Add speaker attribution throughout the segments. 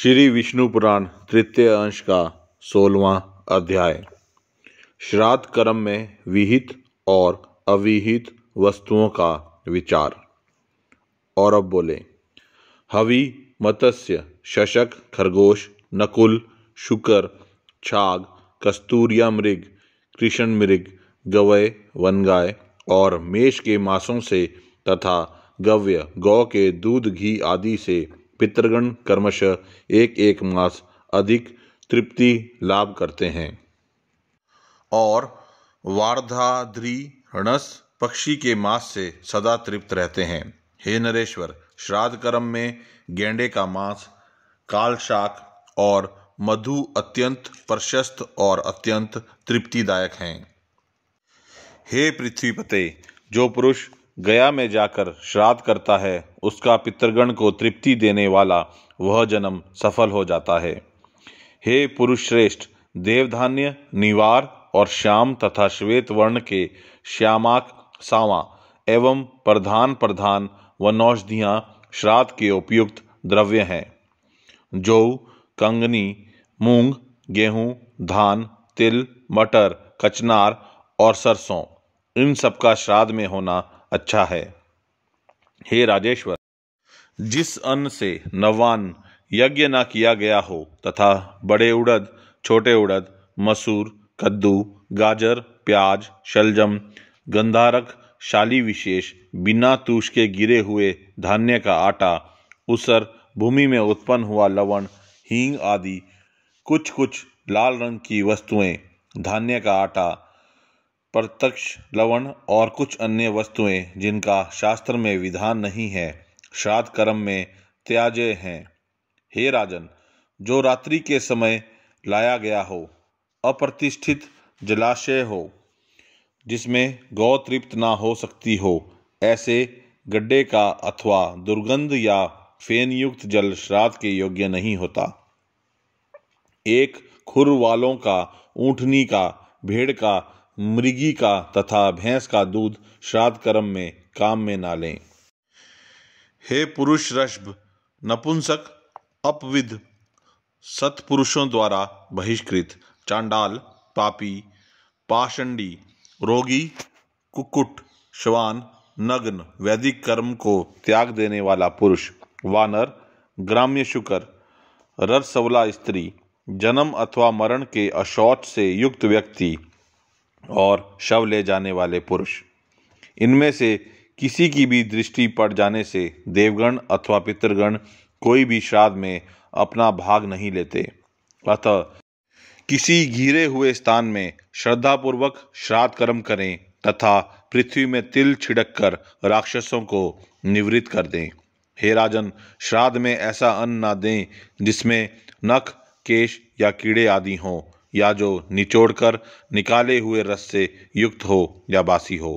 Speaker 1: श्री विष्णु पुराण तृतीय अंश का सोलवा अध्याय श्राद्ध कर्म में विहित और अविहित वस्तुओं का विचार और अब बोले हवि मत्स्य शशक खरगोश नकुल शुकर छाग कस्तूरिया मृग कृष्ण मृग गवय वनगाय और मेष के मांसों से तथा गव्य गौ के दूध घी आदि से पितृगण कर्मश एक एक मास अधिक तृप्ति लाभ करते हैं और वार्धाद्रिणस पक्षी के मास से सदा तृप्त रहते हैं हे नरेश्वर श्राद्ध कर्म में गेंडे का मांस कालशाक और मधु अत्यंत प्रशस्त और अत्यंत तृप्तिदायक हैं हे पृथ्वीपते जो पुरुष गया में जाकर श्राद्ध करता है उसका पितृगण को तृप्ति देने वाला वह जन्म सफल हो जाता है हे पुरुष श्रेष्ठ देवधान्य निवार और श्याम तथा श्वेत वर्ण के श्यामाक सावा एवं प्रधान प्रधान नौषधियाँ श्राद्ध के उपयुक्त द्रव्य हैं जौ कंगनी मूंग गेहूं, धान तिल मटर कचनार और सरसों इन सबका श्राद्ध में होना अच्छा है हे राजेश्वर जिस अन्न से नवान यज्ञ ना किया गया हो तथा बड़े उड़द छोटे उड़द मसूर कद्दू गाजर प्याज शलजम गंधारक शाली विशेष बिना तूष के गिरे हुए धान्य का आटा उसर भूमि में उत्पन्न हुआ लवण हींग आदि कुछ कुछ लाल रंग की वस्तुएं धान्य का आटा प्रत्यक्ष लवण और कुछ अन्य वस्तुएं जिनका शास्त्र में विधान नहीं है श्राद्ध कर्म में त्याज हैं हे राजन जो रात्रि के समय लाया गया हो अप्रतिष्ठित जलाशय हो जिसमें गौ तृप्त ना हो सकती हो ऐसे गड्ढे का अथवा दुर्गंध या फेनयुक्त जल श्राद्ध के योग्य नहीं होता एक खुर वालों का ऊंटनी का भेड़ का मृगी का तथा भैंस का दूध श्राद्ध कर्म में काम में ना लें हे पुरुष रश्भ नपुंसक अपविध सत्पुरुषों द्वारा बहिष्कृत चांडाल पापी पाषंडी रोगी कुकुट श्वान नग्न वैदिक कर्म को त्याग देने वाला पुरुष वानर ग्राम्य शुकर रसवला स्त्री जन्म अथवा मरण के अशौच से युक्त व्यक्ति और शव ले जाने वाले पुरुष इनमें से किसी की भी दृष्टि पड़ जाने से देवगण अथवा पितृगण कोई भी श्राद्ध में अपना भाग नहीं लेते अतः किसी घिरे हुए स्थान में श्रद्धापूर्वक श्राद्ध कर्म करें तथा पृथ्वी में तिल छिड़क कर राक्षसों को निवृत्त कर दें हे राजन श्राद्ध में ऐसा अन्न ना दें जिसमें नख केश या कीड़े आदि हों या जो निचोड़कर निकाले हुए रस से युक्त हो या बासी हो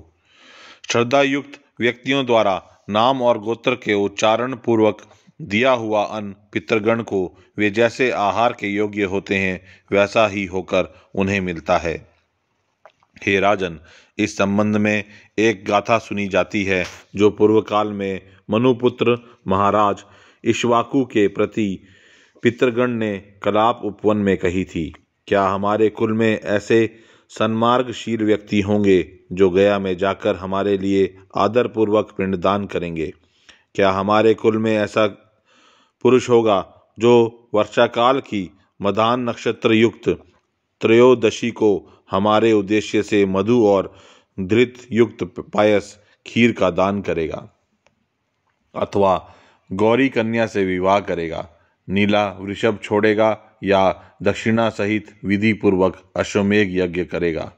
Speaker 1: श्रद्धा युक्त व्यक्तियों द्वारा नाम और गोत्र के उच्चारण पूर्वक दिया हुआ अन्न पितृगण को वे जैसे आहार के योग्य होते हैं वैसा ही होकर उन्हें मिलता है हे राजन इस संबंध में एक गाथा सुनी जाती है जो पूर्व काल में मनुपुत्र महाराज इश्वाकू के प्रति पितृगण ने कलाप उपवन में कही थी क्या हमारे कुल में ऐसे सन्मार्गशील व्यक्ति होंगे जो गया में जाकर हमारे लिए आदरपूर्वक पिंडदान करेंगे क्या हमारे कुल में ऐसा पुरुष होगा जो वर्षाकाल की मदान नक्षत्र युक्त त्रयोदशी को हमारे उद्देश्य से मधु और धृत युक्त पायस खीर का दान करेगा अथवा गौरी कन्या से विवाह करेगा नीला वृषभ छोड़ेगा या दक्षिणा सहित विधि पूर्वक अश्वमेघ यज्ञ करेगा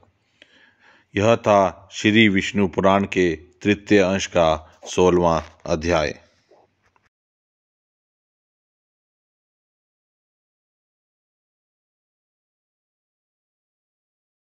Speaker 1: यह था श्री विष्णु पुराण के तृतीय अंश का सोलवां अध्याय